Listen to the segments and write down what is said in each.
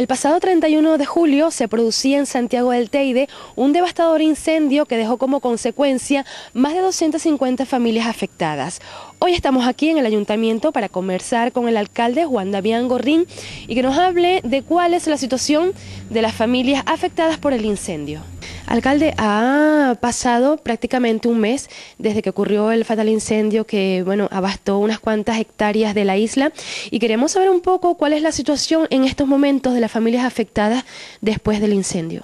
El pasado 31 de julio se producía en Santiago del Teide un devastador incendio que dejó como consecuencia más de 250 familias afectadas. Hoy estamos aquí en el ayuntamiento para conversar con el alcalde Juan David Gorrín y que nos hable de cuál es la situación de las familias afectadas por el incendio. Alcalde, ha pasado prácticamente un mes desde que ocurrió el fatal incendio que, bueno, abastó unas cuantas hectáreas de la isla y queremos saber un poco cuál es la situación en estos momentos de las familias afectadas después del incendio.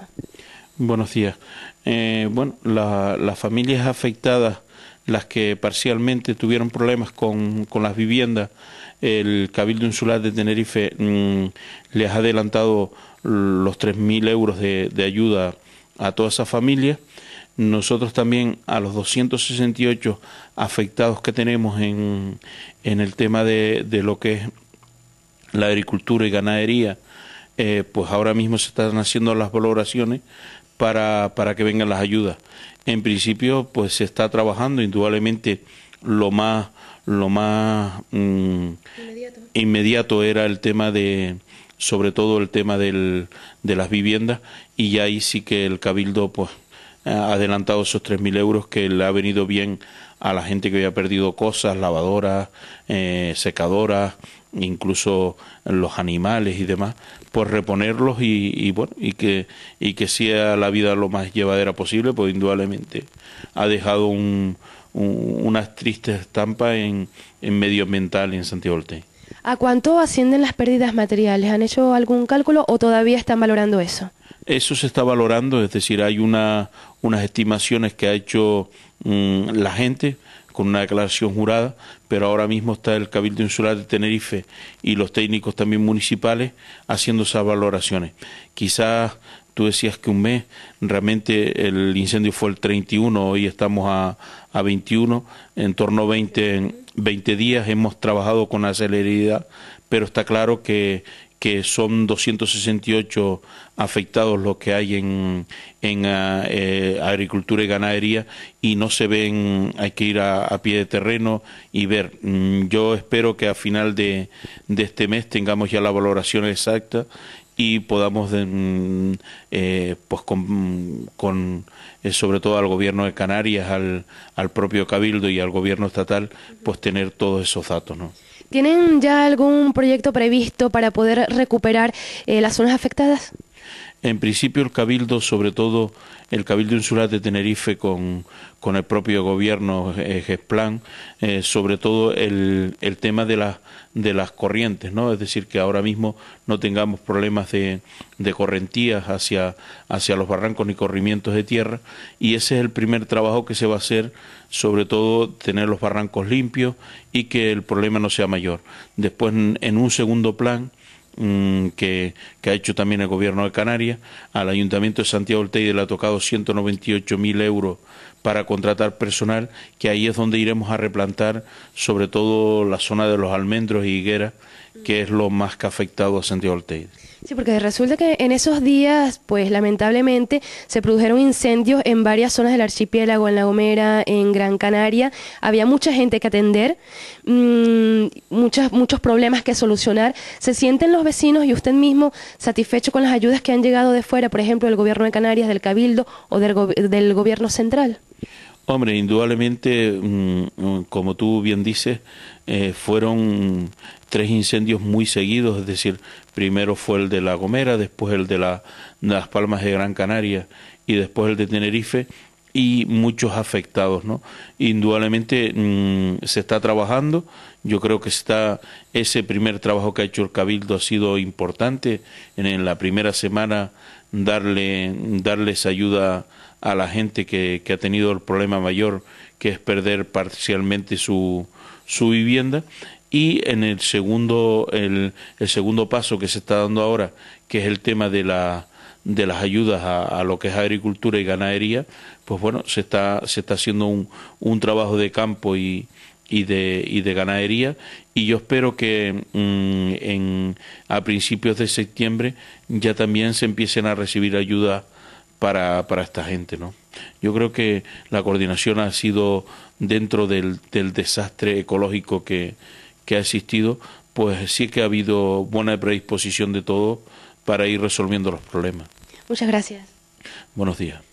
Buenos días. Eh, bueno, las familias afectadas, las que parcialmente tuvieron problemas con, las viviendas, el Cabildo Insular de Tenerife mm, les ha adelantado los 3.000 euros de, de ayuda a toda esa familia. Nosotros también a los 268 afectados que tenemos en, en el tema de, de lo que es la agricultura y ganadería, eh, pues ahora mismo se están haciendo las valoraciones para, que vengan las ayudas. En principio, pues se está trabajando indudablemente lo más lo más mm, inmediato. era el tema de, sobre todo el tema del, de las viviendas y ya ahí sí que el Cabildo pues ha adelantado esos 3.000 euros que le ha venido bien a la gente que había perdido cosas, lavadoras, eh, secadoras, incluso los animales y demás, pues reponerlos y, y, bueno, y que, y que sea la vida lo más llevadera posible, pues indudablemente ha dejado un, unas una estampa en, en medio ambiental en Santiago ¿A cuánto ascienden las pérdidas materiales? ¿Han hecho algún cálculo o todavía están valorando eso? Eso se está valorando, es decir, hay una, unas estimaciones que ha hecho mm, la gente con una declaración jurada, pero ahora mismo está el Cabildo Insular de Tenerife y los técnicos también municipales haciendo esas valoraciones. Quizás tú decías que un mes, realmente el incendio fue el 31, hoy estamos a, 21, en torno a 20 en, 20 días hemos trabajado con aceleridad, pero está claro que que son 268 afectados los que hay en, ah, eh, agricultura y ganadería y no se ven, hay que ir a, pie de terreno y ver. Mm, yo espero que a final de, este mes tengamos ya la valoración exacta y podamos mm, eh, pues con, eh, sobre todo al gobierno de Canarias, al, al propio Cabildo y al gobierno estatal, pues tener todos esos datos, ¿no? ¿Tienen ya algún proyecto previsto para poder recuperar eh, las zonas afectadas? en principio el Cabildo, sobre todo el Cabildo Insular de Tenerife con, el propio gobierno eh, GESPLAN, eh, sobre todo el, tema de, la, de las corrientes, ¿no? es decir, que ahora mismo no tengamos problemas de, de correntías hacia, hacia los barrancos ni corrimientos de tierra, y ese es el primer trabajo que se va a hacer, sobre todo tener los barrancos limpios y que el problema no sea mayor. Después, en un segundo plan, Mm, que, que, ha hecho también el gobierno de Canarias. Al ayuntamiento de Santiago del Teide le ha tocado mil euros para contratar personal, que ahí es donde iremos a replantar sobre todo la zona de los almendros y higueras que es lo más que ha afectado a Santiago del Sí, porque resulta que en esos días, pues lamentablemente, se produjeron incendios en varias zonas del archipiélago, en La Gomera, en Gran Canaria. Había mucha gente que atender, mm, muchos problemas que solucionar. ¿Se sienten los vecinos y usted mismo satisfecho con las ayudas que han llegado de fuera, por ejemplo, del gobierno de Canarias, del Cabildo o del gobierno central? Hombre, indudablemente, mm, como tú bien dices, eh, fueron tres incendios muy seguidos, es decir, primero fue el de La Gomera, después el de Las Palmas de Gran Canaria y después el de Tenerife, y muchos afectados. ¿no? Indudablemente mm, se está trabajando, yo creo que está ese primer trabajo que ha hecho el Cabildo ha sido importante, en, la primera semana darle, darles ayuda a la gente que, ha tenido el problema mayor, que es perder parcialmente su, su vivienda, y en el segundo el, segundo paso que se está dando ahora que es el tema de la de las ayudas a, lo que es agricultura y ganadería, pues bueno, se está, se está haciendo un, un trabajo de campo y, y, de, y de ganadería y yo espero que mm, en, a principios de septiembre ya también se empiecen a recibir ayudas para, para esta gente, ¿no? Yo creo que la coordinación ha sido dentro del, del desastre ecológico que, que ha existido, pues sí que ha habido buena predisposición de todos para ir resolviendo los problemas. Muchas gracias. Buenos días.